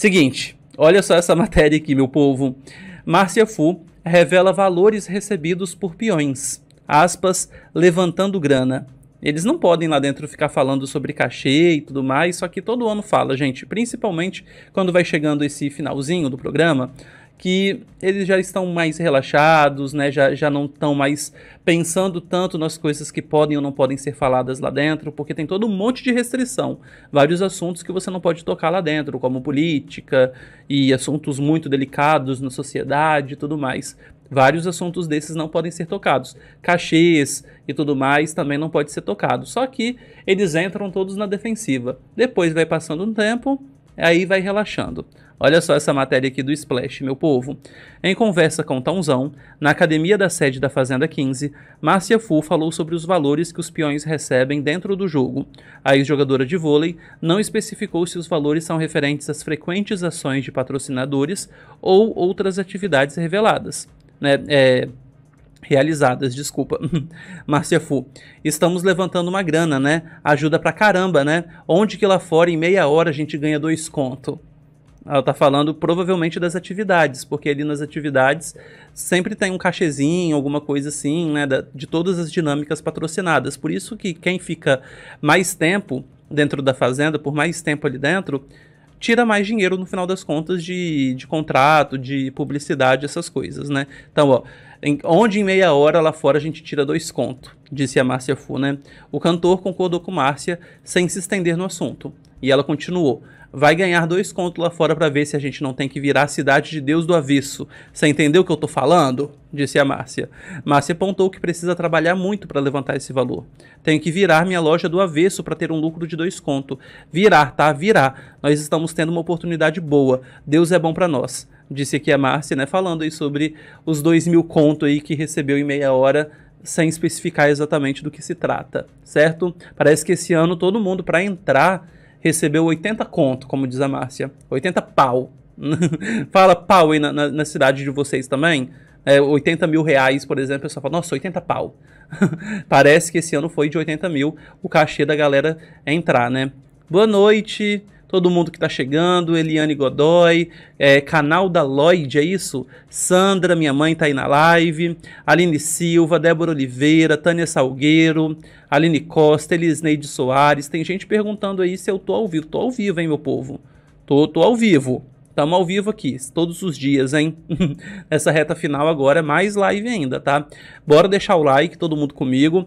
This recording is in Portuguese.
Seguinte, olha só essa matéria aqui, meu povo. Márcia Fu revela valores recebidos por peões. Aspas, levantando grana. Eles não podem lá dentro ficar falando sobre cachê e tudo mais, só que todo ano fala, gente, principalmente quando vai chegando esse finalzinho do programa, que eles já estão mais relaxados, né? Já, já não estão mais pensando tanto nas coisas que podem ou não podem ser faladas lá dentro, porque tem todo um monte de restrição. Vários assuntos que você não pode tocar lá dentro, como política e assuntos muito delicados na sociedade e tudo mais. Vários assuntos desses não podem ser tocados. Cachês e tudo mais também não pode ser tocado. Só que eles entram todos na defensiva. Depois vai passando um tempo, aí vai relaxando. Olha só essa matéria aqui do Splash, meu povo. Em conversa com Tãozão, na academia da sede da Fazenda 15, Márcia Fu falou sobre os valores que os peões recebem dentro do jogo. A ex-jogadora de vôlei não especificou se os valores são referentes às frequentes ações de patrocinadores ou outras atividades reveladas. Né? É, realizadas, desculpa, Márcia Fu. Estamos levantando uma grana, né? Ajuda pra caramba, né? Onde que lá fora em meia hora a gente ganha dois conto? Ela tá falando provavelmente das atividades, porque ali nas atividades sempre tem um cachezinho, alguma coisa assim, né? De todas as dinâmicas patrocinadas. Por isso que quem fica mais tempo dentro da fazenda, por mais tempo ali dentro, tira mais dinheiro no final das contas de, de contrato, de publicidade, essas coisas, né? Então, ó, onde em meia hora lá fora a gente tira dois contos, disse a Márcia Fu, né? O cantor concordou com Márcia sem se estender no assunto. E ela continuou: vai ganhar dois contos lá fora para ver se a gente não tem que virar a cidade de Deus do avesso. Você entendeu o que eu tô falando? Disse a Márcia. Márcia apontou que precisa trabalhar muito para levantar esse valor. Tenho que virar minha loja do avesso para ter um lucro de dois contos. Virar, tá? Virar. Nós estamos tendo uma oportunidade boa. Deus é bom para nós disse aqui a Márcia, né, falando aí sobre os dois mil conto aí que recebeu em meia hora, sem especificar exatamente do que se trata, certo? Parece que esse ano todo mundo, para entrar, recebeu 80 conto, como diz a Márcia, 80 pau. fala pau aí na, na, na cidade de vocês também? é, 80 mil reais, por exemplo, eu só fala, nossa, 80 pau. Parece que esse ano foi de 80 mil o cachê da galera entrar, né? Boa noite, todo mundo que está chegando, Eliane Godoy, é, canal da Lloyd, é isso? Sandra, minha mãe, está aí na live, Aline Silva, Débora Oliveira, Tânia Salgueiro, Aline Costa, Elisneide Soares, tem gente perguntando aí se eu tô ao vivo, tô ao vivo, hein, meu povo? Tô, tô ao vivo, Estamos ao vivo aqui, todos os dias, hein? Essa reta final agora é mais live ainda, tá? Bora deixar o like, todo mundo comigo.